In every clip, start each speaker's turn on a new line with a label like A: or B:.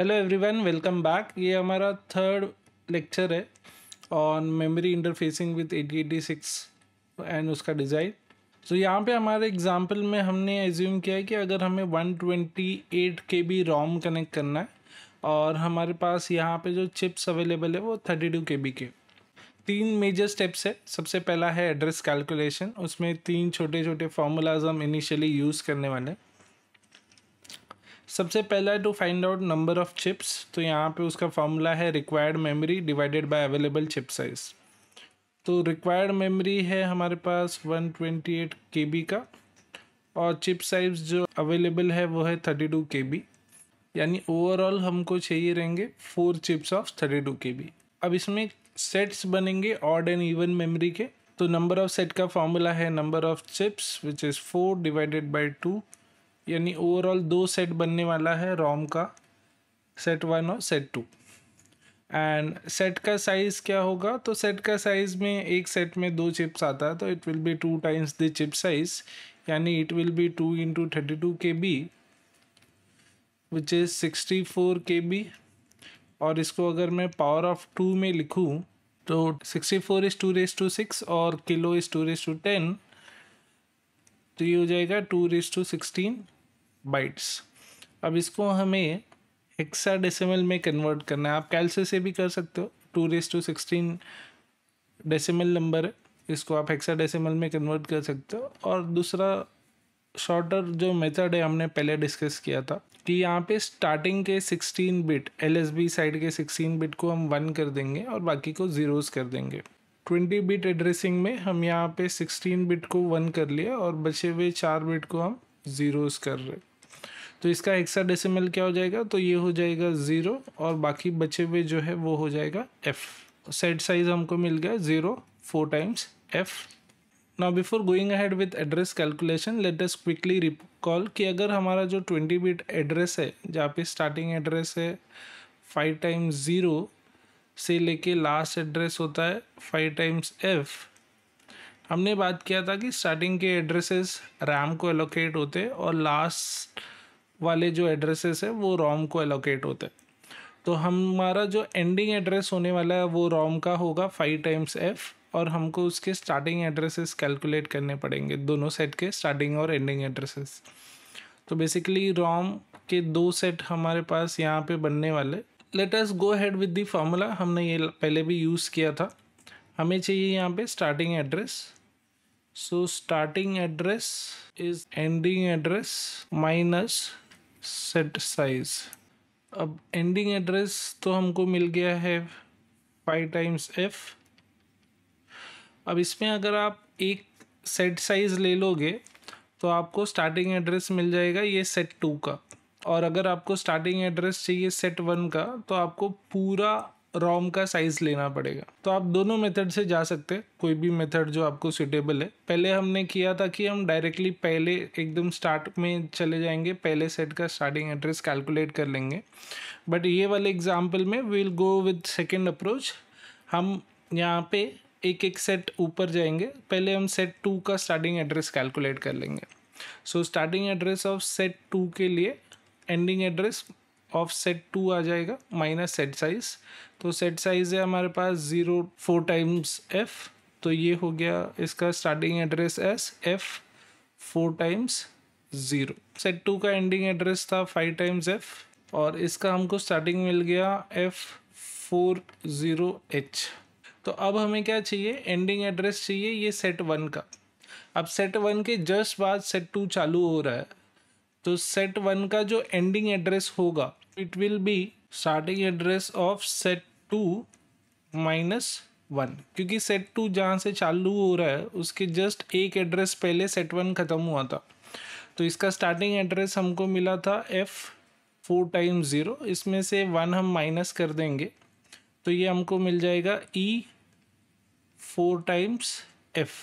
A: hello everyone welcome back ये हमारा third lecture है on memory interfacing with eighty eighty six and उसका design so so, यहाँ पे हमारे एग्जांपल में हमने एज्यूम किया है कि अगर हमें one twenty eight K B ROM connect करना है और हमारे पास यहाँ पे जो चिप्स अवेलेबल है वो थर्टी टू के बी के तीन मेजर स्टेप्स है सबसे पहला है एड्रेस कैलकुलेशन उसमें तीन छोटे छोटे फार्मूलाज हम इनिशियली यूज़ करने वाले हैं सबसे पहला to find out number of chips तो यहाँ पे उसका फॉर्मूला है required memory divided by available chip size तो रिक्वायर्ड मेमोरी है हमारे पास 128 ट्वेंटी का और चिप साइज जो अवेलेबल है वो है थर्टी टू यानी ओवरऑल हमको चाहिए रहेंगे four chips of thirty two अब इसमें सेट्स बनेंगे ऑड एंड इवन मेमोरी के तो नंबर ऑफ सेट का फॉर्मूला है number of chips which is four divided by two यानी ओवरऑल दो सेट बनने वाला है रोम का सेट वन और सेट टू एंड सेट का साइज़ क्या होगा तो सेट का साइज़ में एक सेट में दो चिप्स आता है तो it will be two times the chip size यानी it will be two into thirty two K B which is sixty four K B और इसको अगर मैं पावर ऑफ टू में लिखूँ तो sixty four is two raise to six और kilo is two raise to ten तो ये हो जाएगा two raise to sixteen bytes अब इसको हमें डेसिमल में कन्वर्ट करना है आप कैलसे से भी कर सकते हो two raise to sixteen decimal number है इसको आप डेसिमल में कन्वर्ट कर सकते हो और दूसरा शॉर्टर जो मेथड है हमने पहले डिस्कस किया था कि यहाँ पे स्टार्टिंग के 16 बिट एल साइड के 16 बिट को हम वन कर देंगे और बाकी को ज़ीरोज़ कर देंगे 20 बिट एड्रेसिंग में हम यहाँ पे 16 बिट को वन कर लिए और बचे हुए चार बिट को हम ज़ीरोज़ कर रहे तो इसका एक्सा डेसिमल क्या हो जाएगा तो ये हो जाएगा ज़ीरो और बाकी बचे हुए जो है वो हो जाएगा एफ़ सेट साइज़ हमको मिल गया zero four times F now before going ahead with address calculation let us quickly recall कि अगर हमारा जो ट्वेंटी बिट एड्रेस है जहाँ पे स्टार्टिंग एड्रेस है फाइव टाइम्स ज़ीरो से लेके लास्ट एड्रेस होता है फाइव टाइम्स एफ हमने बात किया था कि स्टार्टिंग के एड्रेसेस रैम को एलोकेट होते और लास्ट वाले जो एड्रेसेस है वो रोम को एलोकेट होते हैं तो हमारा जो एंडिंग एड्रेस होने वाला है वो रोम का होगा फाइव टाइम्स एफ़ और हमको उसके स्टार्टिंग एड्रेसेस कैलकुलेट करने पड़ेंगे दोनों सेट के स्टार्टिंग और एंडिंग एड्रेसेस तो बेसिकली रोम के दो सेट हमारे पास यहाँ पे बनने वाले let us go ahead with the formula हमने ये पहले भी यूज़ किया था हमें चाहिए यहाँ पे starting address so starting address is ending address minus set size अब एंडिंग एड्रेस तो हमको मिल गया है फाइव टाइम्स एफ अब इसमें अगर आप एक सेट साइज़ ले लोगे तो आपको स्टार्टिंग एड्रेस मिल जाएगा ये सेट टू का और अगर आपको स्टार्टिंग एड्रेस चाहिए सेट वन का तो आपको पूरा रोम का साइज़ लेना पड़ेगा तो आप दोनों मेथड से जा सकते हैं कोई भी मेथड जो आपको सुटेबल है पहले हमने किया था कि हम डायरेक्टली पहले एकदम स्टार्ट में चले जाएंगे पहले सेट का स्टार्टिंग एड्रेस कैलकुलेट कर लेंगे बट ये वाले एग्जाम्पल में will go with second approach हम यहाँ पे एक एक सेट ऊपर जाएंगे पहले हम सेट टू का स्टार्टिंग एड्रेस कैलकुलेट कर लेंगे so starting address of set two के लिए ending address of set two आ जाएगा माइनस सेट साइज तो सेट साइज है हमारे पास ज़ीरो फोर टाइम्स एफ तो ये हो गया इसका starting address is F four times zero set two का एंडिंग एड्रेस था फाइव टाइम्स एफ और इसका हमको स्टार्टिंग मिल गया एफ फोर ज़ीरो एच तो अब हमें क्या चाहिए एंडिंग एड्रेस चाहिए ये सेट वन का अब सेट वन के जस्ट बाद सेट टू चालू हो रहा है तो सेट वन का जो एंडिंग एड्रेस होगा it will be starting address of set two minus one क्योंकि सेट टू जहाँ से चालू हो रहा है उसके जस्ट एक एड्रेस पहले सेट वन ख़त्म हुआ था तो इसका स्टार्टिंग एड्रेस हमको मिला था एफ फोर टाइम ज़ीरो इसमें से वन हम माइनस कर देंगे तो ये हमको मिल जाएगा ई फोर टाइम्स एफ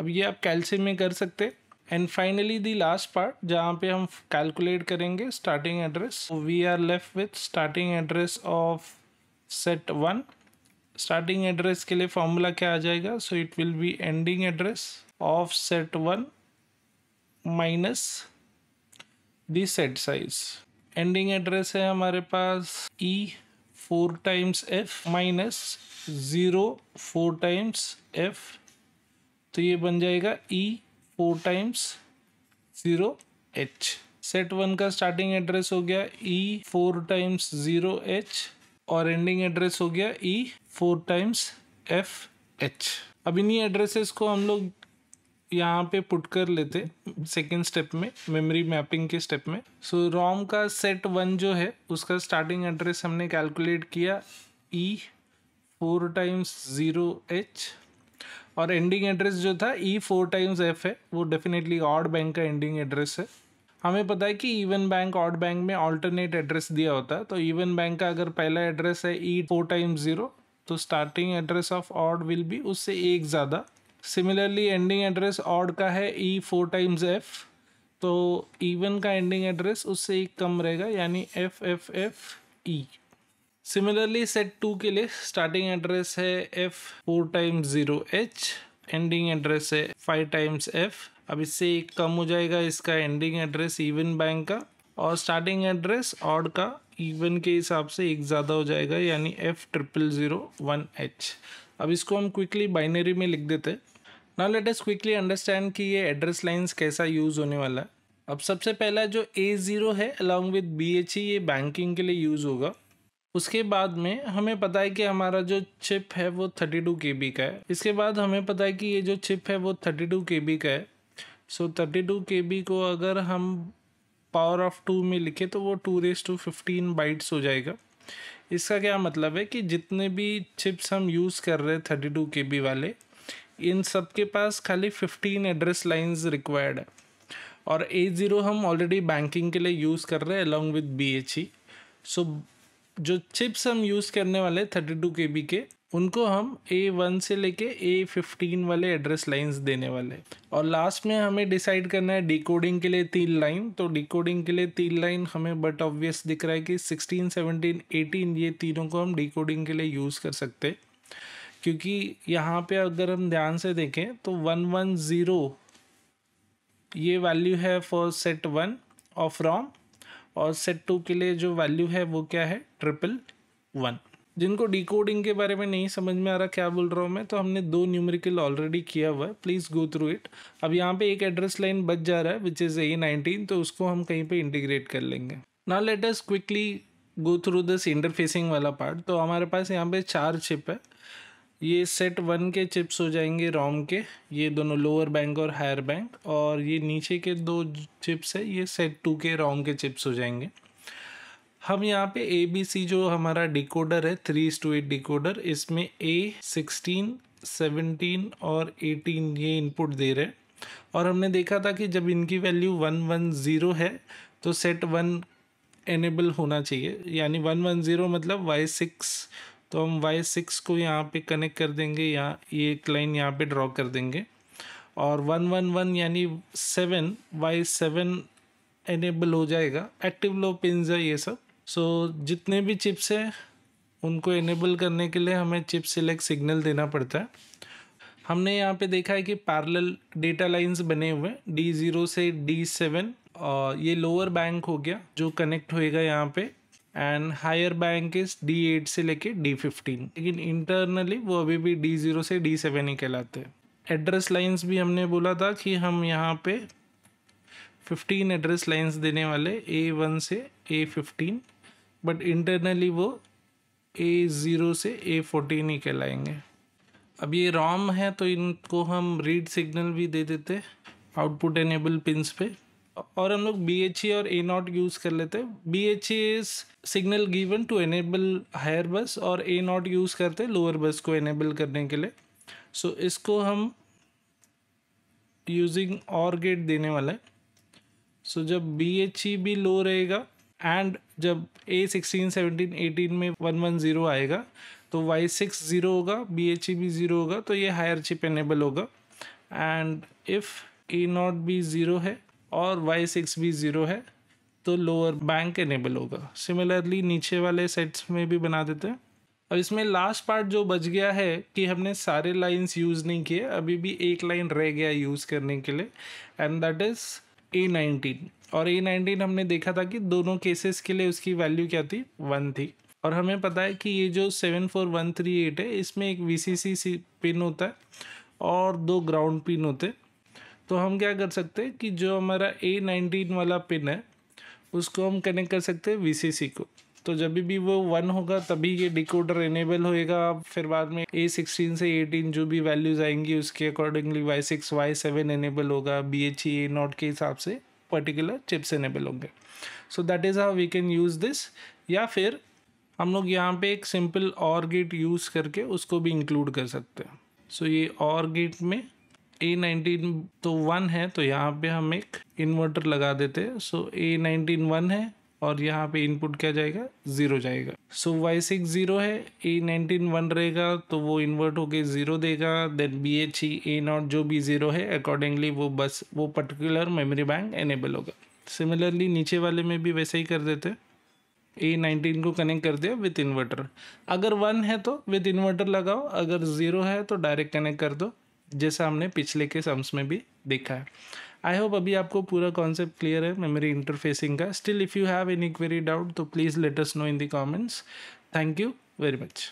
A: अब ये आप कैल्शियम में कर सकते and finally the last part जहाँ पे हम कैलकुलेट करेंगे starting address we are left with starting address of set one starting address के लिए फॉर्मूला क्या आ जाएगा so it will be ending address of set one minus the set size ending address है हमारे पास E four times F minus zero four times F तो ये बन जाएगा E e four times zero H set one का starting address हो गया E four times zero H और एंडिंग एड्रेस हो गया E four times F H अब इन्हीं एड्रेसेस को हम लोग यहाँ पे पुट कर लेते सेकेंड स्टेप में मेमोरी मैपिंग के स्टेप में सो so, रोम का सेट वन जो है उसका स्टार्टिंग एड्रेस हमने कैलकुलेट किया E four times zero H और एंडिंग एड्रेस जो था ई फोर टाइम्स एफ है वो डेफिनेटली ऑड बैंक का एंडिंग एड्रेस है हमें पता है कि इवन बैंक ऑड बैंक में ऑल्टरनेट एड्रेस दिया होता है तो इवन बैंक का अगर पहला एड्रेस है ई फोर टाइम्स ज़ीरो तो starting address of odd will be उससे एक ज़्यादा सिमिलरली एंडिंग एड्रेस ऑड का है ई फोर टाइम्स एफ तो इवन का एंडिंग एड्रेस उससे एक कम रहेगा यानी F F F E similarly set two के लिए स्टार्टिंग एड्रेस है F four times zero H ending address है फाइव टाइम्स एफ अब इससे एक कम हो जाएगा इसका एंडिंग एड्रेस इवन बैंक का और स्टार्टिंग एड्रेस ऑड का इवन के हिसाब से एक ज़्यादा हो जाएगा यानी F triple zero one H अब इसको हम क्विकली बाइनरी में लिख देते हैं now let's quickly understand कि ये एड्रेस लाइन्स कैसा यूज़ होने वाला है अब सबसे पहला जो ए ज़ीरो है along with B H E ये बैंकिंग के लिए यूज़ होगा उसके बाद में हमें पता है कि हमारा जो चिप है वो थर्टी टू के बी का है इसके बाद हमें पता है कि ये जो चिप है वो थर्टी टू के बी का है so thirty two K B को अगर हम पावर ऑफ टू में लिखे तो वो two raise to fifteen bytes हो जाएगा इसका क्या मतलब है कि जितने भी चिप्स हम यूज़ कर रहे हैं थर्टी टू के बी वाले इन सब के पास खाली फिफ्टीन एड्रेस लाइन्स रिक्वायर्ड है और ए ज़ीरो हम ऑलरेडी बैंकिंग के लिए यूज़ कर रहे हैं along with B H E so जो चिप्स हम यूज़ करने वाले थर्टी टू के बी के उनको हम ए वन से लेके ए फिफ्टीन वाले एड्रेस लाइंस देने वाले और लास्ट में हमें डिसाइड करना है डिकोडिंग के लिए तीन लाइन तो डिकोडिंग के लिए तीन लाइन हमें बट ऑब्वियस दिख रहा है कि सिक्सटीन सेवनटीन एटीन ये तीनों को हम डिकोडिंग के लिए यूज़ कर सकते क्योंकि यहाँ पे अगर हम ध्यान से देखें तो वन वन ज़ीरो ये वैल्यू है फॉर सेट वन और फ्रॉम और सेट टू के लिए जो वैल्यू है वो क्या है ट्रिपल वन जिनको डिकोडिंग के बारे में नहीं समझ में आ रहा क्या बोल रहा हूँ मैं तो हमने दो न्यूमेरिकल ऑलरेडी किया हुआ है प्लीज़ गो थ्रू इट अब यहाँ पे एक एड्रेस लाइन बच जा रहा है विच इज़ ए नाइनटीन तो उसको हम कहीं पे इंटीग्रेट कर लेंगे ना let us quickly go through this interfacing वाला पार्ट तो हमारे पास यहाँ पे चार चिप है ये सेट वन के चिप्स हो जाएंगे रोम के ये दोनों लोअर बैंक और हायर बैंक और ये नीचे के दो चिप्स है ये सेट टू के रोम के चिप्स हो जाएंगे हम यहाँ पे ए बी सी जो हमारा डिकोडर है थ्री टू एट डिकोडर इसमें ए सिक्सटीन सेवनटीन और एटीन ये इनपुट दे रहे हैं और हमने देखा था कि जब इनकी वैल्यू वन वन ज़ीरो है तो सेट वन एनेबल होना चाहिए यानी वन वन ज़ीरो मतलब वाई सिक्स तो हम वाई सिक्स को यहाँ पे कनेक्ट कर देंगे यहाँ ये एक लाइन यहाँ पे ड्रॉ कर देंगे और वन वन वन यानी सेवन वाई सेवन एनेबल हो जाएगा एक्टिव लो पिन है ये सब सो so, जितने भी चिप्स हैं उनको इनेबल करने के लिए हमें चिप सिलेक्ट सिग्नल देना पड़ता है हमने यहाँ पे देखा है कि पैरेलल डेटा लाइंस बने हुए डी ज़ीरो से डी सेवन और ये लोअर बैंक हो गया जो कनेक्ट होएगा यहाँ पे and higher bank is D eight से लेके डी फिफ्टीन लेकिन इंटरनली वो अभी भी डी ज़ीरो से डी सेवन ही कहलाते हैं एड्रेस लाइंस भी हमने बोला था कि हम यहाँ पे फिफ्टीन एड्रेस लाइंस देने वाले ए वन से ए फिफ्टीन बट इंटरनली वो ए ज़ीरो से ए फोर्टीन ही कहलाएंगे अब ये रॉम है तो इनको हम रीड सिग्नल भी दे देते आउटपुट एनेबल पिंस पे और हम लोग बी एच ई और ए नॉट यूज़ कर लेते हैं B H E is signal given to enable higher bus और ए नॉट यूज़ करते हैं लोअर बस को एनेबल करने के लिए सो so, इसको हम यूजिंग और गेट देने वाला है सो so, जब बी एच ई भी लो रहेगा एंड जब ए सिक्सटीन सेवनटीन एटीन में वन वन ज़ीरो आएगा तो वाई सिक्स ज़ीरो होगा बी एच ई भी ज़ीरो होगा तो ये हायर चिप एनेबल होगा and if A naught be zero है और वाई सिक्स भी ज़ीरो है तो लोअर बैंक इनेबल होगा सिमिलरली नीचे वाले सेट्स में भी बना देते हैं अब इसमें लास्ट पार्ट जो बच गया है कि हमने सारे लाइंस यूज़ नहीं किए अभी भी एक लाइन रह गया यूज़ करने के लिए and that is A nineteen और ए नाइनटीन हमने देखा था कि दोनों केसेस के लिए उसकी वैल्यू क्या थी वन थी और हमें पता है कि ये जो seven four one three eight है इसमें एक वी सी सी पिन होता है और दो ग्राउंड पिन होते हैं तो हम क्या कर सकते हैं कि जो हमारा ए नाइनटीन वाला पिन है उसको हम कनेक्ट कर सकते हैं वी को तो जब भी वो वन होगा तभी ये डिकोडर इनेबल होएगा फिर बाद में ए सिक्सटीन से एटीन जो भी वैल्यूज़ आएंगी उसके accordingly Y six Y seven enable होगा B H E A naught के हिसाब से पर्टिकुलर चिप्स इनेबल होंगे so that is how we can use this या फिर हम लोग यहाँ पे एक सिंपल और गेट यूज़ करके उसको भी इंक्लूड कर सकते हैं सो so, ये और गेट में ए नाइनटीन तो वन है तो यहाँ पे हम एक इन्वर्टर लगा देते सो ए नाइनटीन वन है और यहाँ पे इनपुट क्या जाएगा ज़ीरो जाएगा सो वाई सिक्स ज़ीरो है ए नाइनटीन वन रहेगा तो वो इन्वर्ट होके ज़ीरो देगा then B H E A naught जो भी ज़ीरो है अकॉर्डिंगली वो बस वो पर्टिकुलर मेमोरी बैंक एनेबल होगा सिमिलरली नीचे वाले में भी वैसे ही कर देते ए नाइनटीन को कनेक्ट कर दिया विथ इन्वर्टर अगर वन है तो विथ इन्वर्टर लगाओ अगर ज़ीरो है तो डायरेक्ट कनेक्ट कर दो जैसा हमने पिछले के सम्स में भी देखा है आई होप अभी आपको पूरा कॉन्सेप्ट क्लियर है मेमोरी इंटरफेसिंग का still if you have any query doubt तो please let us know in the comments thank you very much